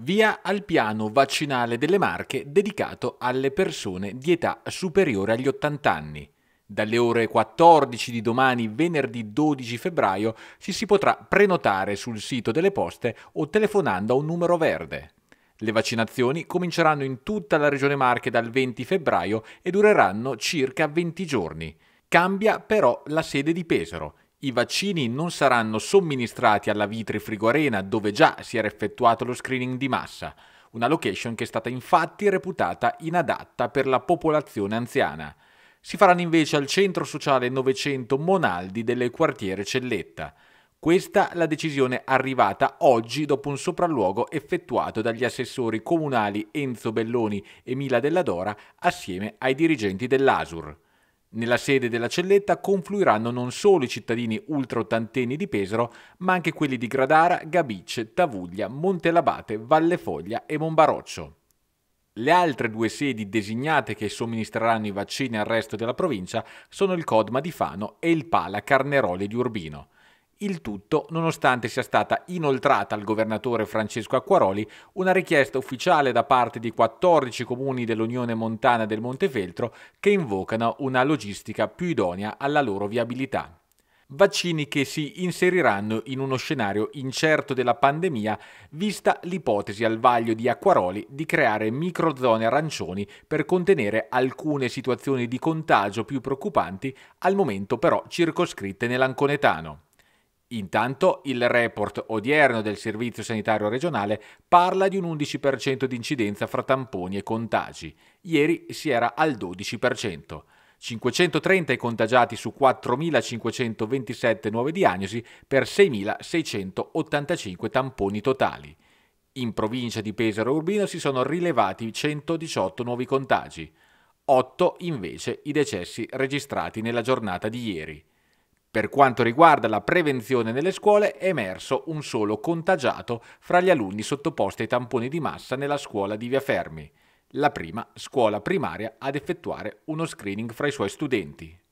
Via al piano vaccinale delle Marche dedicato alle persone di età superiore agli 80 anni. Dalle ore 14 di domani, venerdì 12 febbraio, ci si potrà prenotare sul sito delle poste o telefonando a un numero verde. Le vaccinazioni cominceranno in tutta la regione Marche dal 20 febbraio e dureranno circa 20 giorni. Cambia però la sede di Pesaro i vaccini non saranno somministrati alla Vitri Frigorena dove già si era effettuato lo screening di massa, una location che è stata infatti reputata inadatta per la popolazione anziana. Si faranno invece al centro sociale 900 Monaldi del quartiere Celletta. Questa la decisione arrivata oggi dopo un sopralluogo effettuato dagli assessori comunali Enzo Belloni e Mila Della Dora assieme ai dirigenti dell'Asur. Nella sede della Celletta confluiranno non solo i cittadini ultraottantenni di Pesaro, ma anche quelli di Gradara, Gabice, Tavuglia, Montelabate, Vallefoglia e Monbaroccio. Le altre due sedi designate che somministreranno i vaccini al resto della provincia sono il Codma di Fano e il Pala Carneroli di Urbino. Il tutto nonostante sia stata inoltrata al governatore Francesco Acquaroli una richiesta ufficiale da parte di 14 comuni dell'Unione Montana del Montefeltro che invocano una logistica più idonea alla loro viabilità. Vaccini che si inseriranno in uno scenario incerto della pandemia, vista l'ipotesi al vaglio di Acquaroli di creare microzone arancioni per contenere alcune situazioni di contagio più preoccupanti, al momento però circoscritte nell'anconetano. Intanto il report odierno del Servizio Sanitario Regionale parla di un 11% di incidenza fra tamponi e contagi. Ieri si era al 12%. 530 i contagiati su 4.527 nuove diagnosi per 6.685 tamponi totali. In provincia di Pesaro Urbino si sono rilevati 118 nuovi contagi, 8 invece i decessi registrati nella giornata di ieri. Per quanto riguarda la prevenzione nelle scuole, è emerso un solo contagiato fra gli alunni sottoposti ai tamponi di massa nella scuola di Via Fermi, la prima scuola primaria ad effettuare uno screening fra i suoi studenti.